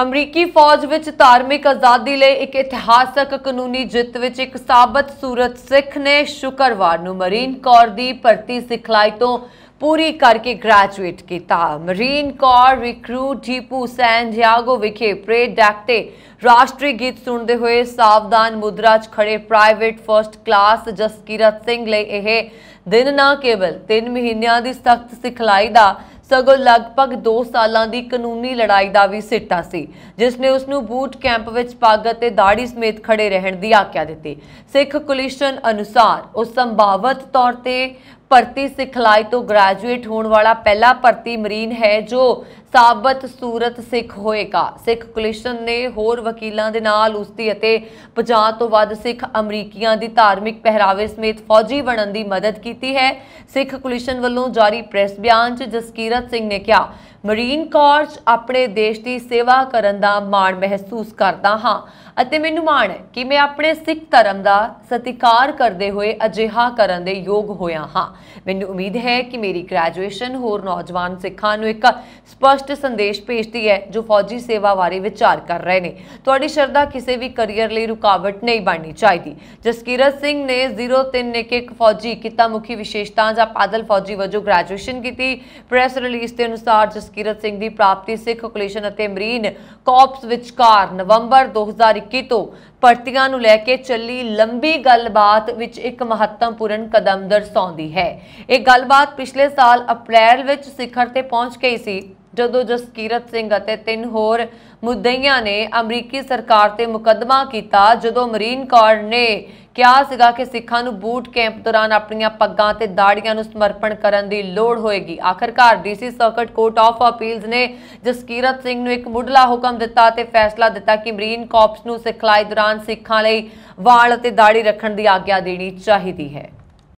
ਅਮਰੀਕੀ ਫੌਜ ਵਿੱਚ ਧਾਰਮਿਕ ਆਜ਼ਾਦੀ ਲਈ ਇੱਕ ਇਤਿਹਾਸਕ ਕਾਨੂੰਨੀ ਜਿੱਤ ਵਿੱਚ ਇੱਕ ਸਾਬਤ ਸੂਰਤ ਸਿੱਖ ਨੇ ਸ਼ੁੱਕਰਵਾਰ ਨੂੰ ਮਰੀਨ ਕੋਰ ਦੀ ਭਰਤੀ ਸਿਖਲਾਈ ਤੋਂ ਪੂਰੀ ਕਰਕੇ ਗ੍ਰੈਜੂਏਟ ਕੀਤਾ ਮਰੀਨ ਕੋਰ ਰਿਕਰੂਟ ਜੀਪੂ ਸੈਂਟੀਆਗੋ ਵਿਖੇ ਪ੍ਰੇਡ ਡੈਕ ਤੇ ਰਾਸ਼ਟਰੀ ਗੀਤ ਸੁਣਦੇ ਹੋਏ ਸਾਵਧਾਨ ਮੁਦਰਾ 'ਚ ਖੜੇ private first class Jaskirat Singh ਲਈ ਇਹ ਦਿਨ ਨਾ ਕੇਵਲ 3 ਮਹੀਨਿਆਂ ਦੀ ਸਖਤ ਸਿਖਲਾਈ ਦਾ ਸਗੋਂ ਲਗਭਗ 2 ਸਾਲਾਂ ਦੀ ਕਾਨੂੰਨੀ ਲੜਾਈ ਦਾ ਵੀ ਸਿੱਟਾ ਸੀ ਜਿਸ ਨੇ ਉਸ ਨੂੰ ਬੂਟ ਕੈਂਪ ਵਿੱਚ ਪੱਗ ਅਤੇ ਦਾੜੀ ਸਮੇਤ ਖੜੇ ਰਹਿਣ ਦੀ ਆਗਿਆ ਦਿੱਤੀ ਸਿੱਖ ਕੁਲਿਸ਼ਨ ਅਨੁਸਾਰ ਉਹ ਸੰਭਾਵਤ ਤੌਰ ਤੇ ਭਰਤੀ ਸਿਖਲਾਈ ਤੋਂ ਗ੍ਰੈਜੂਏਟ ਹੋਣ ਵਾਲਾ ਪਹਿਲਾ ਭਰਤੀ ਮਰੀਨ ਹੈ ਜੋ ਸਾਬਤ ਸੂਰਤ ਸਿੱਖ ਹੋਏਗਾ ਸਿੱਖ ਕਲੀਸ਼ਨ ਨੇ ਹੋਰ ਵਕੀਲਾਂ ਦੇ ਨਾਲ ਉਸ ਦੀ ਅਤੇ 50 ਤੋਂ ਵੱਧ ਸਿੱਖ ਅਮਰੀਕੀਆਂ ਦੀ ਧਾਰਮਿਕ ਪਹਿਰਾਵੇ ਸਮੇਤ ਫੌਜੀ ਬਣਨ ਦੀ ਮਦਦ ਕੀਤੀ ਹੈ ਸਿੱਖ ਕਲੀਸ਼ਨ ਵੱਲੋਂ ਜਾਰੀ ਪ੍ਰੈਸ ਬਿਆਨ 'ਚ ਜਸਕੀਰਤ ਸਿੰਘ ਨੇ ਕਿਹਾ ਮਰੀਨ ਕੋਰਸ ਆਪਣੇ ਦੇਸ਼ ਦੀ ਸੇਵਾ ਕਰਨ ਦਾ ਮਾਣ ਮਹਿਸੂਸ ਕਰਦਾ ਹਾਂ ਅਤੇ ਮੈਨੂੰ ਮਾਣ ਹੈ ਕਿ ਮੈਂ ਆਪਣੇ ਸਿੱਖ ਧਰਮ ਦਾ ਸਤਿਕਾਰ ਕਰਦੇ ਹੋਏ ਅਜਿਹਾ ਕਰਨ ਦੇ ਯੋਗ ਹੋਇਆ ਹਾਂ ਮੈਨੂੰ ਉਮੀਦ ਹੈ ਕਿ ਮੇਰੀ ਗ੍ਰੈਜੂਏਸ਼ਨ ਹੋਰ ਨੌਜਵਾਨ ਸਿੱਖਾਂ ਨੂੰ ਇੱਕ ਸਪਸ਼ਟ ਸਪਸ਼ਟ ਸੰਦੇਸ਼ ਭੇਜਦੀ ਹੈ ਜੋ ਫੌਜੀ ਸੇਵਾ ਬਾਰੇ ਵਿਚਾਰ ਕਰ ਰਹੇ ਨੇ ਤੁਹਾਡੀ ਸ਼ਰਧਾ ਕਿਸੇ ਵੀ ਕੈਰੀਅਰ ਲਈ ਰੁਕਾਵਟ ਨਹੀਂ ਬਣਨੀ ਚਾਹੀਦੀ ਜਸਕੀਰਤ ਸਿੰਘ ਨੇ 03 ਨੇ ਇੱਕ ਫੌਜੀ ਕਿੱਤਾ ਮੁਖੀ ਵਿਸ਼ੇਸ਼ਤਾ ਜਾਂ ਪਾਦਲ ਫੌਜੀ ਵਜੋਂ ਗ੍ਰੈਜੂਏਸ਼ਨ ਕੀਤੀ ਪ੍ਰੈਸ ਰਿਲੀਜ਼ ਦੇ ਅਨੁਸਾਰ ਜਸਕੀਰਤ ਸਿੰਘ ਦੀ ਪ੍ਰਾਪਤੀ ਸਿੱਖ ਕੁਲੇਸ਼ਨ ਅਤੇ ਮਰੀਨ ਕਾਰਪਸ ਵਿਚਕਾਰ ਨਵੰਬਰ 2021 ਤੋਂ ਭਰਤੀਆਂ ਨੂੰ ਲੈ ਕੇ ਚੱਲੀ ਲੰਬੀ ਗੱਲਬਾਤ ਵਿੱਚ ਇੱਕ ਮਹੱਤਵਪੂਰਨ ਕਦਮ ਦਰਸਾਉਂਦੀ ਹੈ ਇਹ ਗੱਲਬਾਤ ਪਿਛਲੇ ਸਾਲ ਅਪ੍ਰੈਲ ਵਿੱਚ ਸਿਖਰ ਤੇ ਪਹੁੰਚ ਗਈ ਸੀ ਜਦੋਂ ਜਸਕੀਰਤ ਸਿੰਘ ਅਤੇ ਤਿੰਨ ਹੋਰ ਮੁੱਦਈਆਂ ਨੇ ਅਮਰੀਕੀ ਸਰਕਾਰ ਤੇ ਮੁਕੱਦਮਾ ਕੀਤਾ ਜਦੋਂ ਮਰੀਨ ਕਾਰਡ ਨੇ ਕਿਹਾ ਸੀਗਾ ਕਿ ਸਿੱਖਾਂ ਨੂੰ ਬੂਟ ਕੈਂਪ ਦੌਰਾਨ ਆਪਣੀਆਂ ਪੱਗਾਂ ਤੇ ਦਾੜੀਆਂ ਨੂੰ ਸਮਰਪਣ ਕਰਨ ਦੀ ਲੋੜ ਹੋਏਗੀ ਆਖਰਕਾਰ DC circuit court of appeals ਨੇ ਜਸਕੀਰਤ ਸਿੰਘ ਨੂੰ ਇੱਕ ਮੁੱਢਲਾ ਹੁਕਮ ਦਿੱਤਾ ਤੇ ਫੈਸਲਾ ਦਿੱਤਾ ਕਿ ਮਰੀਨ ਕਾਰਪਸ ਨੂੰ ਸਿਖਲਾਈ ਦੌਰਾਨ ਸਿੱਖਾਂ ਲਈ ਵਾਲ ਅਤੇ ਦਾੜੀ ਰੱਖਣ ਦੀ ਆਗਿਆ ਦੇਣੀ ਚਾਹੀਦੀ ਹੈ